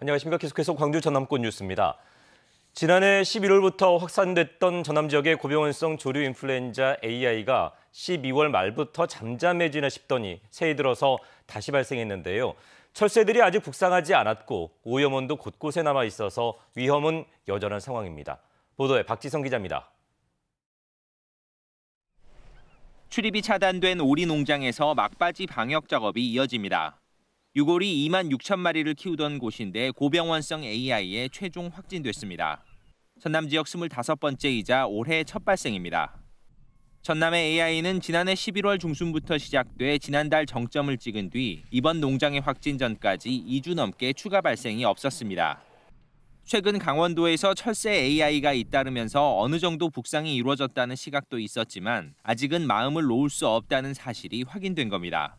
안녕하십니까. 계속해서 광주 전남권 뉴스입니다. 지난해 11월부터 확산됐던 전남 지역의 고병원성 조류 인플루엔자 AI가 12월 말부터 잠잠해지나 싶더니 새해 들어서 다시 발생했는데요. 철새들이 아직 북상하지 않았고 오염원도 곳곳에 남아 있어서 위험은 여전한 상황입니다. 보도에 박지성 기자입니다. 출입이 차단된 오리 농장에서 막바지 방역 작업이 이어집니다. 유골이 2만 6천 마리를 키우던 곳인데 고병원성 AI에 최종 확진됐습니다. 전남 지역 25번째이자 올해 첫 발생입니다. 전남의 AI는 지난해 11월 중순부터 시작돼 지난달 정점을 찍은 뒤 이번 농장의 확진 전까지 2주 넘게 추가 발생이 없었습니다. 최근 강원도에서 철새 AI가 잇따르면서 어느 정도 북상이 이루어졌다는 시각도 있었지만 아직은 마음을 놓을 수 없다는 사실이 확인된 겁니다.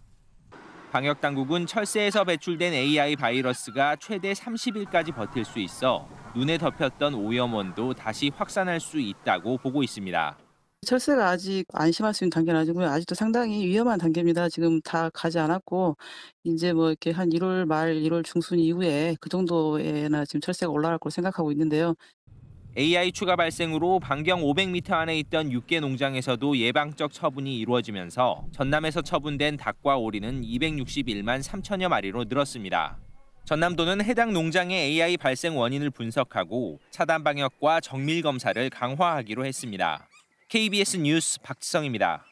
방역 당국은 철새에서 배출된 AI 바이러스가 최대 30일까지 버틸 수 있어 눈에 덮였던 오염원도 다시 확산할 수 있다고 보고 있습니다. 철새가 아직 안심할 수 있는 단계는 아니고 아직도 상당히 위험한 단계입니다. 지금 다 가지 않았고 이제 뭐 이렇게 한 1월 말, 1월 중순 이후에 그 정도에나 지금 철새가 올라갈 걸 생각하고 있는데요. AI 추가 발생으로 반경 500m 안에 있던 6개 농장에서도 예방적 처분이 이루어지면서 전남에서 처분된 닭과 오리는 261만 3천여 마리로 늘었습니다. 전남도는 해당 농장의 AI 발생 원인을 분석하고 차단 방역과 정밀 검사를 강화하기로 했습니다. KBS 뉴스 박지성입니다.